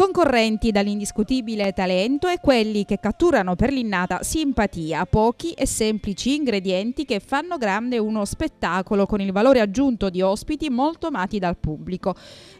Concorrenti dall'indiscutibile talento e quelli che catturano per l'innata simpatia, pochi e semplici ingredienti che fanno grande uno spettacolo con il valore aggiunto di ospiti molto amati dal pubblico.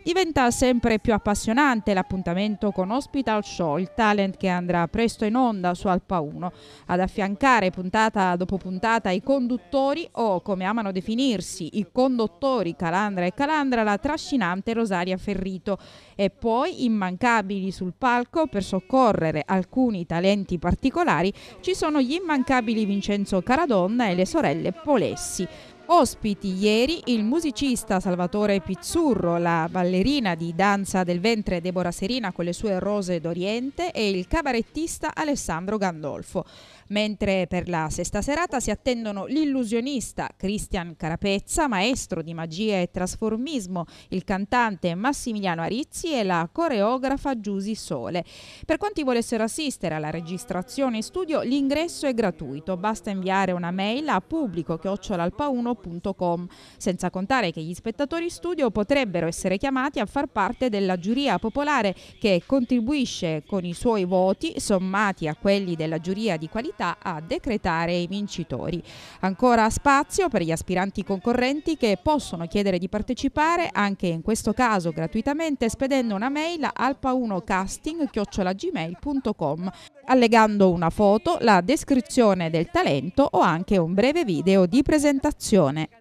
Diventa sempre più appassionante l'appuntamento con Hospital Show, il talent che andrà presto in onda su Alpa 1, ad affiancare puntata dopo puntata i conduttori o, come amano definirsi, i conduttori Calandra e Calandra, la trascinante Rosaria Ferrito e poi immancabile immancabili sul palco per soccorrere alcuni talenti particolari ci sono gli immancabili Vincenzo Caradonna e le sorelle Polessi. Ospiti ieri il musicista Salvatore Pizzurro, la ballerina di danza del ventre Deborah Serina con le sue rose d'Oriente e il cabarettista Alessandro Gandolfo. Mentre per la sesta serata si attendono l'illusionista Cristian Carapezza, maestro di magia e trasformismo, il cantante Massimiliano Arizzi e la coreografa Giusi Sole. Per quanti volessero assistere alla registrazione in studio, l'ingresso è gratuito. Basta inviare una mail a pubblico chiocciolalpa1.com Milano.com, senza contare che gli spettatori studio potrebbero essere chiamati a far parte della giuria popolare che contribuisce con i suoi voti, sommati a quelli della giuria di qualità, a decretare i vincitori. Ancora spazio per gli aspiranti concorrenti che possono chiedere di partecipare, anche in questo caso gratuitamente, spedendo una mail alpa1casting.gmail.com allegando una foto, la descrizione del talento o anche un breve video di presentazione.